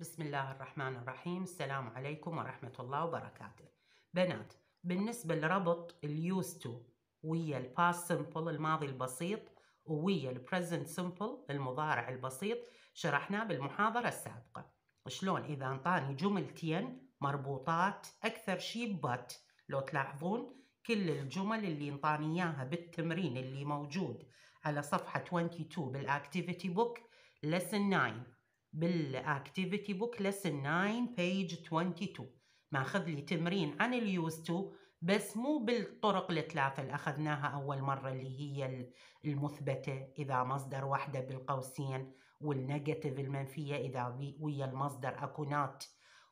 بسم الله الرحمن الرحيم السلام عليكم ورحمة الله وبركاته بنات بالنسبة لربط اليوستو تو ويا past سمبل الماضي البسيط ويا البريزنت سمبل المضارع البسيط شرحناه بالمحاضرة السابقة شلون إذا انطاني جملتين مربوطات أكثر شيء بات لو تلاحظون كل الجمل اللي انطاني اياها بالتمرين اللي موجود على صفحة 22 بالأكتيفيتي بوك لسن 9 بالاكتيفيتي بوك لسن 9 بيج 22 ماخذ لي تمرين عن اليوز تو بس مو بالطرق الثلاثة اللي أخذناها أول مرة اللي هي المثبتة إذا مصدر واحدة بالقوسين والنيجاتيف المنفية إذا ويا المصدر أكو نات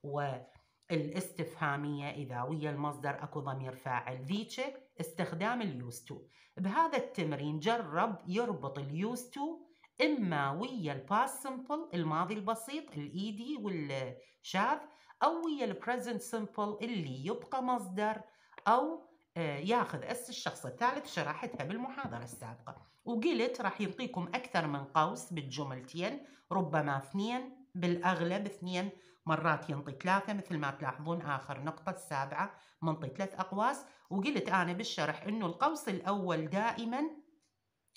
والاستفهامية إذا ويا المصدر أكو ضمير فاعل ذيك استخدام اليوز تو بهذا التمرين جرب يربط اليوز تو إما ويا الباست سمبل الماضي البسيط الإيدي والشاذ أو ويا البريزنت سمبل اللي يبقى مصدر أو آه، ياخذ اس الشخص الثالث شرحتها بالمحاضرة السابقة وقلت راح يعطيكم أكثر من قوس بالجملتين ربما اثنين بالأغلب اثنين مرات ينطي ثلاثة مثل ما تلاحظون آخر نقطة السابعة منطي ثلاث أقواس وقلت أنا بالشرح أنه القوس الأول دائما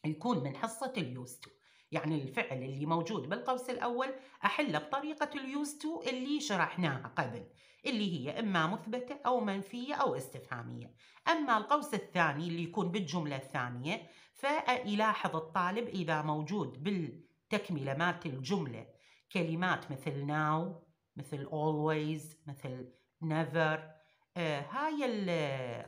يكون من حصة اليوستو يعني الفعل اللي موجود بالقوس الأول أحله بطريقة اليوز تو اللي شرحناها قبل اللي هي إما مثبتة أو منفية أو استفهامية أما القوس الثاني اللي يكون بالجملة الثانية فيلاحظ الطالب إذا موجود بالتكملة مالت الجملة كلمات مثل now مثل always مثل never آه، هاي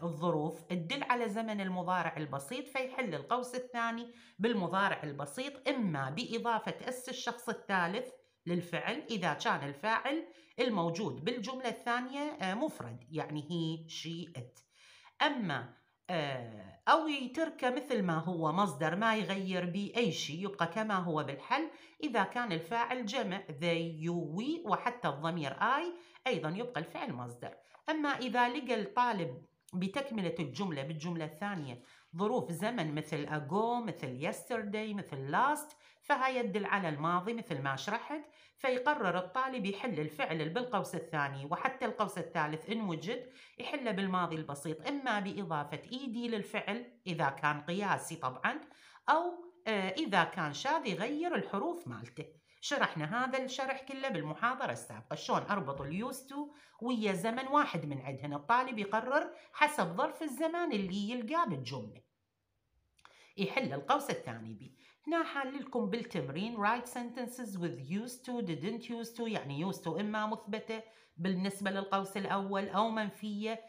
الظروف تدل على زمن المضارع البسيط فيحل القوس الثاني بالمضارع البسيط إما بإضافة أس الشخص الثالث للفعل إذا كان الفاعل الموجود بالجملة الثانية آه، مفرد يعني هي شيئت أما آه، أو يتركه مثل ما هو مصدر ما يغير به أي شيء يبقى كما هو بالحل إذا كان الفاعل جمع they you we وحتى الضمير I أيضا يبقى الفعل مصدر أما إذا لقى الطالب بتكملة الجملة بالجملة الثانية ظروف زمن مثل ago مثل yesterday مثل last فها يدل على الماضي مثل ما شرحت فيقرر الطالب يحل الفعل بالقوس الثاني وحتى القوس الثالث إن وجد يحله بالماضي البسيط إما بإضافة إيدي للفعل إذا كان قياسي طبعا أو آه، إذا كان شاذ يغير الحروف مالته شرحنا هذا الشرح كله بالمحاضرة السابقة شلون أربط اليوز تو ويا زمن واحد من عندهن الطالب يقرر حسب ظرف الزمان اللي يلقاه بالجملة يحل القوس الثاني بي هنا حللكم لكم بالتمرين write sentences with used to didn't used to يعني used to إما مثبتة بالنسبة للقوس الأول أو منفية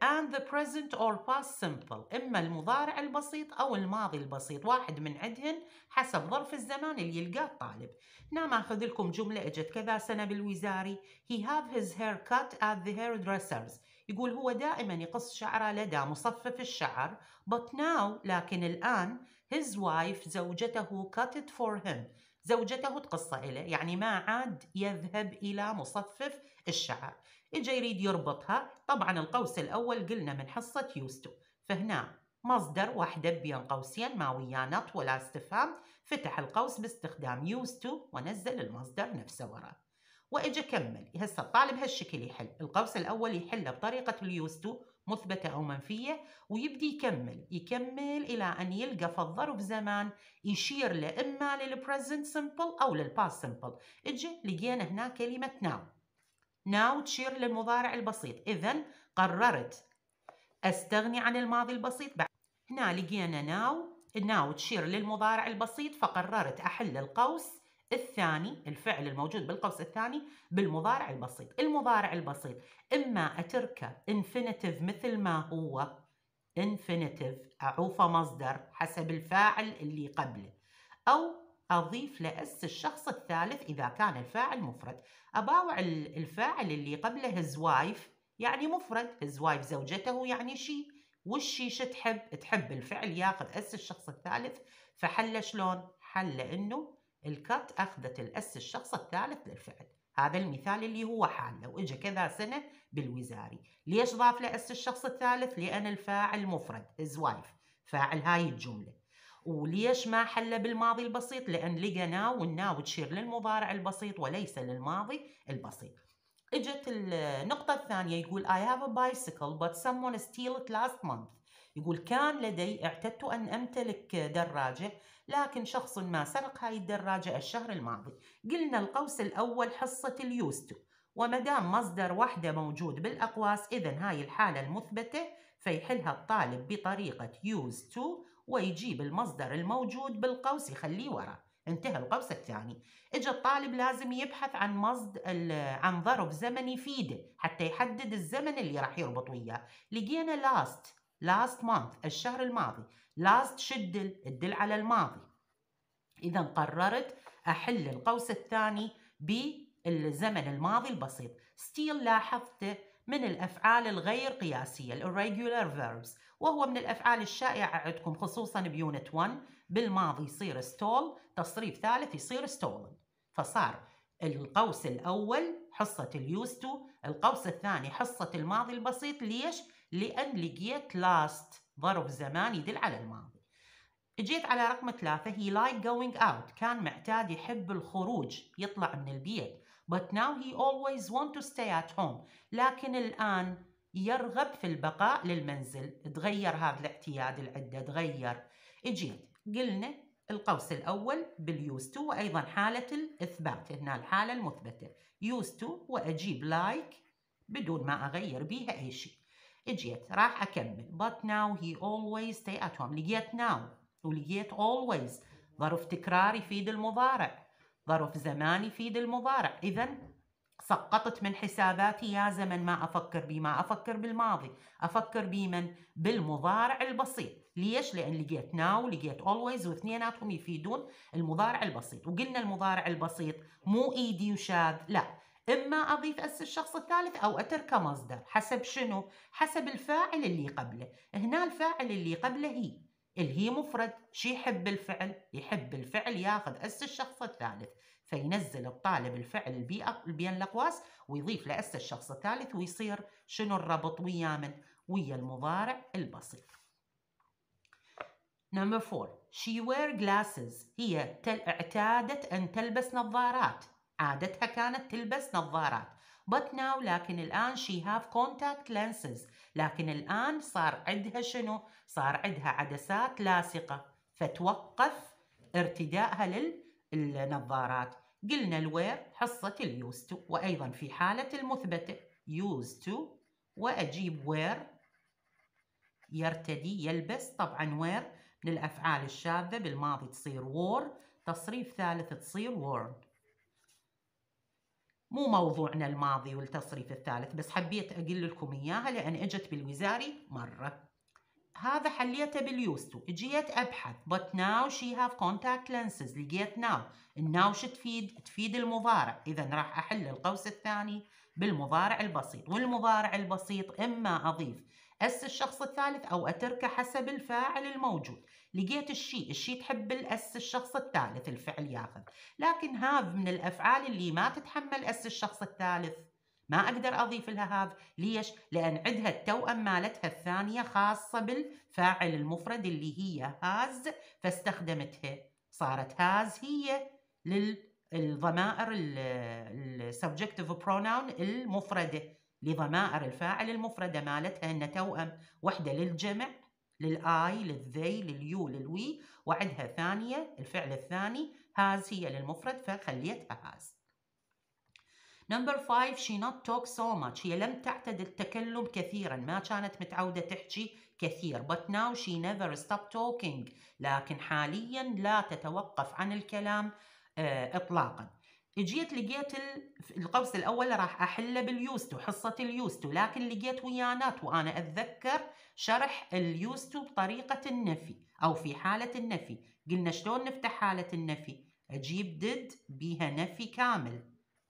and the present or past simple إما المضارع البسيط أو الماضي البسيط واحد من عندهن حسب ظرف الزمان اللي يلقاه الطالب ما نعم، أخذ لكم جملة إجت كذا سنة بالوزاري he have his hair cut at the hairdressers يقول هو دائما يقص شعره لدى مصفف الشعر but now لكن الآن his wife زوجته cut it for him زوجته تقصه إليه يعني ما عاد يذهب إلى مصفف الشعر اجا يريد يربطها طبعا القوس الاول قلنا من حصه يوستو فهنا مصدر واحدة بين قوسين ما ويانا ولا استفهام فتح القوس باستخدام يوستو ونزل المصدر نفسه ورا واجا كمل هسه الطالب هالشكل يحل القوس الاول يحله بطريقه اليوستو مثبتة أو منفية ويبدي يكمل يكمل إلى أن يلقى في الظرف زمان يشير لإما للبريزنت سمبل أو للباس سمبل إجي لقينا هنا كلمة ناو ناو تشير للمضارع البسيط إذا قررت أستغني عن الماضي البسيط بعد هنا لقينا ناو ناو تشير للمضارع البسيط فقررت أحل القوس الثاني الفعل الموجود بالقوس الثاني بالمضارع البسيط المضارع البسيط إما أتركه infinitive مثل ما هو infinitive أعوفه مصدر حسب الفاعل اللي قبله أو أضيف لأس الشخص الثالث إذا كان الفاعل مفرد أباوع الفاعل اللي قبله his wife يعني مفرد his wife زوجته يعني شي والشي شو تحب تحب الفعل ياخذ أس الشخص الثالث فحل شلون حل إنه الكات أخذت الأس الشخص الثالث للفعل هذا المثال اللي هو حاله وإجا كذا سنة بالوزاري ليش ضاف له أس الشخص الثالث لأن الفاعل مفرد his wife فاعل هاي الجملة وليش ما حل بالماضي البسيط لأن لقى ناو والناو تشير للمضارع البسيط وليس للماضي البسيط اجت النقطة الثانية يقول I have a bicycle but someone stole it last month يقول كان لدي اعتدت أن أمتلك دراجة لكن شخص ما سرق هاي الدراجة الشهر الماضي قلنا القوس الأول حصة اليوستو ومدام مصدر وحده موجود بالأقواس إذا هاي الحالة المثبتة فيحلها الطالب بطريقة used to ويجيب المصدر الموجود بالقوس يخليه ورا انتهى القوس الثاني اجى الطالب لازم يبحث عن مصد عن ظرف زمني يفيده حتى يحدد الزمن اللي راح يربط وياه لقينا لاست لاست مانث الشهر الماضي لاست شد الدل على الماضي اذا قررت احل القوس الثاني بالزمن الماضي البسيط ستيل لاحظته من الأفعال الغير قياسية irregular verbs وهو من الأفعال الشائعة عندكم خصوصا بيونت 1 بالماضي يصير stall تصريف ثالث يصير stolen فصار القوس الأول حصة used to القوس الثاني حصة الماضي البسيط ليش؟ لأن لقيت last ظرف زمان يدل على الماضي جيت على رقم ثلاثة he like going out كان معتاد يحب الخروج يطلع من البيت but now he always want to stay at home لكن الآن يرغب في البقاء للمنزل تغير هذا الاعتياد العدة تغير اجيت قلنا القوس الأول باليوز تو وأيضا حالة الإثبات هنا الحالة المثبتة يوز تو وأجيب لايك like بدون ما أغير بيها أي شيء اجيت راح أكمل but now he always stay at home لقيت now ولقيت always ظرف تكرار يفيد المضارع ظرف زمان يفيد المضارع إذا سقطت من حساباتي يا زمن ما أفكر بي ما أفكر بالماضي أفكر بمن بالمضارع البسيط ليش لأن لقيت ناو لقيت always واثنيناتهم يفيدون المضارع البسيط وقلنا المضارع البسيط مو إيدي وشاذ لا إما أضيف أس الشخص الثالث أو أتركه مصدر حسب شنو حسب الفاعل اللي قبله هنا الفاعل اللي قبله هي الهي مفرد شي يحب الفعل يحب الفعل ياخذ أس الشخص الثالث فينزل الطالب الفعل بين الأقواس ويضيف لأس الشخص الثالث ويصير شنو الربط ويا من ويا المضارع البسيط Number four she wear glasses هي اعتادت أن تلبس نظارات عادتها كانت تلبس نظارات but now لكن الآن she have contact lenses لكن الآن صار عندها شنو؟ صار عندها عدسات لاصقة فتوقف ارتدائها للنظارات قلنا الوير حصة اليوز تو وأيضا في حالة المثبتة يوز تو وأجيب وير يرتدي يلبس طبعا وير من الأفعال الشاذة بالماضي تصير وور تصريف ثالث تصير worn مو موضوعنا الماضي والتصريف الثالث بس حبيت أقول لكم إياها لأن إجت بالوزاري مرة هذا حليته باليوستو إجيت أبحث but now she have contact lenses لقيت now الناو شو تفيد تفيد المضارع إذا راح أحل القوس الثاني بالمضارع البسيط والمضارع البسيط إما أضيف أس الشخص الثالث أو أتركه حسب الفاعل الموجود لقيت الشيء الشيء تحب الأس الشخص الثالث الفعل ياخذ لكن هاف من الأفعال اللي ما تتحمل أس الشخص الثالث ما أقدر أضيف لها هاف ليش؟ لأن عندها التوأم مالتها الثانية خاصة بالفاعل المفرد اللي هي هاز فاستخدمتها صارت هاز هي للضمائر السبجكتيف بروناون المفردة لضمائر الفاعل المفردة مالتها أن توأم وحدة للجمع للآي للذي لليو للوي وعدها ثانية الفعل الثاني هاز هي للمفرد فخليتها هاز نمبر 5 she not talk so much هي لم تعتد التكلم كثيرا ما كانت متعودة تحكي كثير but now she never stop talking لكن حاليا لا تتوقف عن الكلام آه، اطلاقا اجيت لقيت القوس الاول راح احله باليوستو حصه اليوستو لكن لقيت ويانات وانا اتذكر شرح اليوستو بطريقه النفي او في حاله النفي قلنا شلون نفتح حاله النفي اجيب did بيها نفي كامل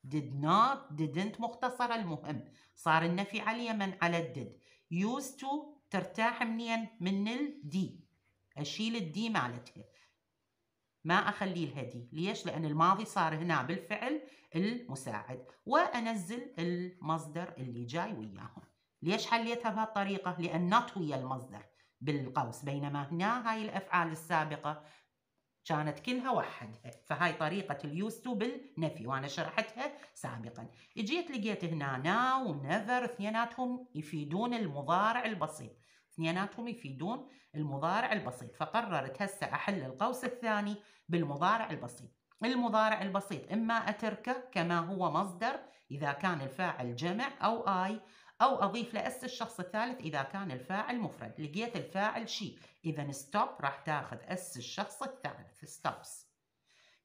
did not didn't مختصره المهم صار النفي على اليمن على الدد used to ترتاح منين من الدي اشيل الدي مالتها ما أخليه الهدي ليش؟ لأن الماضي صار هنا بالفعل المساعد وأنزل المصدر اللي جاي وياهم ليش حليتها بهالطريقة؟ لأن نوت ويا المصدر بالقوس بينما هنا هاي الأفعال السابقة كانت كلها وحدها فهاي طريقة اليوز تو بالنفي وأنا شرحتها سابقا جيت لقيت هنا ناو ونيفر اثنيناتهم يفيدون المضارع البسيط اثنيناتهم يفيدون المضارع البسيط فقررت هسه أحل القوس الثاني بالمضارع البسيط المضارع البسيط إما أتركه كما هو مصدر إذا كان الفاعل جمع أو آي أو أضيف لأس الشخص الثالث إذا كان الفاعل مفرد لقيت الفاعل شي إذا ستوب راح تاخذ أس الشخص الثالث ستوبس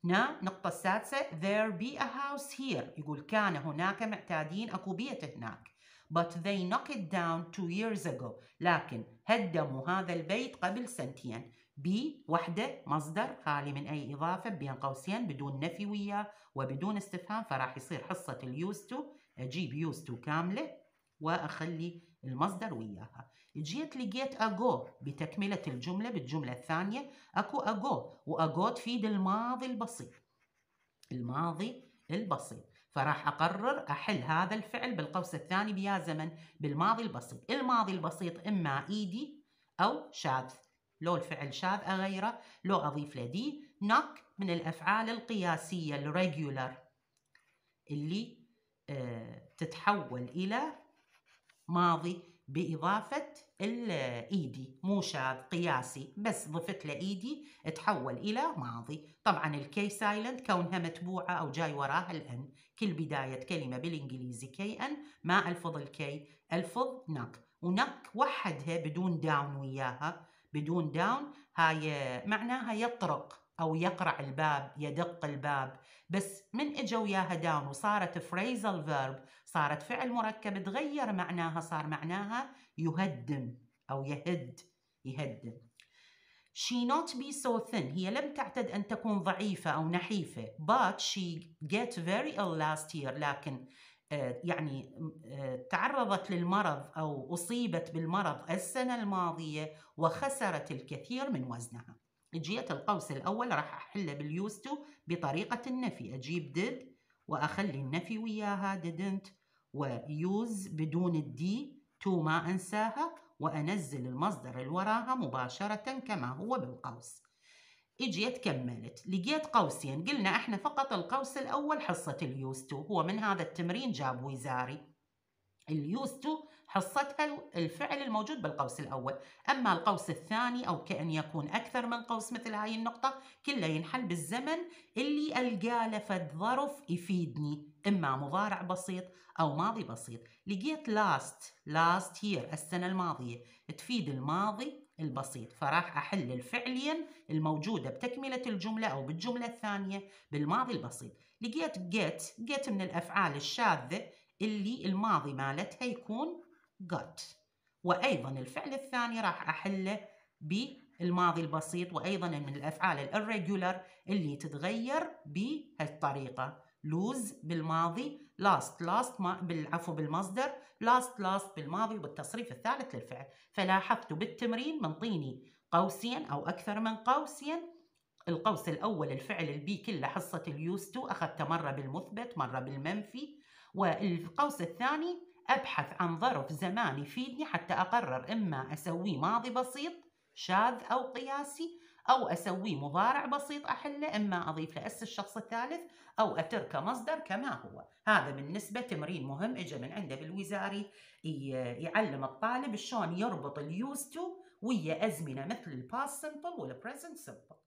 هنا النقطة السادسة there be a house here يقول كان هناك معتادين أكو بيت هناك but they knock it down two years ago لكن هدموا هذا البيت قبل سنتين B وحدة مصدر خالي من أي إضافة بين قوسين بدون نفي وياه وبدون استفهام فراح يصير حصة used to أجيب used to كاملة وأخلي المصدر وياها جيت لقيت أجو بتكملة الجملة بالجملة الثانية أكو أجو وأجو تفيد الماضي البسيط الماضي البسيط فراح أقرر أحل هذا الفعل بالقوس الثاني بيا زمن بالماضي البسيط الماضي البسيط إما إيدي أو شاذ لو الفعل شاذ أغيره لو أضيف لدي نوك من الأفعال القياسية الريجولر اللي آه، تتحول إلى ماضي باضافه الايدي شاذ قياسي بس ضفت له ايدي تحول الى ماضي طبعا الكي سايلنت كونها متبوعه او جاي وراها الان كل بدايه كلمه بالانجليزي كي ان ما الفظ الكي الفظ نك ونك وحدها بدون داون وياها بدون داون هاي معناها يطرق أو يقرع الباب يدق الباب بس من إجا وياها داون وصارت فريزل فيرب صارت فعل مركب تغير معناها صار معناها يهدم أو يهد يهدم She not be so thin هي لم تعتد أن تكون ضعيفة أو نحيفة but she get very ill last year لكن آه، يعني آه، تعرضت للمرض أو أصيبت بالمرض السنة الماضية وخسرت الكثير من وزنها جيت القوس الأول راح أحله باليوز تو بطريقة النفي أجيب did وأخلي النفي وياها didn't ويوز بدون الدي تو ما أنساها وأنزل المصدر اللي وراها مباشرة كما هو بالقوس اجيت كملت لقيت قوسين قلنا احنا فقط القوس الاول حصة اليوستو هو من هذا التمرين جاب وزاري اليوستو حصتها الفعل الموجود بالقوس الأول أما القوس الثاني أو كأن يكون أكثر من قوس مثل هاي النقطة كله ينحل بالزمن اللي ألقى له فد ظرف يفيدني إما مضارع بسيط أو ماضي بسيط لقيت last last year السنة الماضية تفيد الماضي البسيط فراح أحل الفعلين الموجودة بتكملة الجملة أو بالجملة الثانية بالماضي البسيط لقيت get get من الأفعال الشاذة اللي الماضي مالتها يكون got وأيضا الفعل الثاني راح أحله بالماضي البسيط وأيضا من الأفعال الريجولر اللي تتغير بهالطريقة lose بالماضي last last بالعفو بالمصدر last last بالماضي والتصريف الثالث للفعل فلاحظتوا بالتمرين منطيني قوسين أو أكثر من قوسين القوس الأول الفعل البي كله حصة اليوستو أخذته مرة بالمثبت مرة بالمنفي والقوس الثاني أبحث عن ظرف زمان يفيدني حتى أقرر إما أسوي ماضي بسيط شاذ أو قياسي أو أسوي مضارع بسيط أحله إما أضيف لأس أس الشخص الثالث أو أتركه مصدر كما هو هذا بالنسبة تمرين مهم إجا من عنده بالوزاري يعلم الطالب شلون يربط اليوز تو ويا أزمنة مثل الباست سمبل والبريزنت سمبل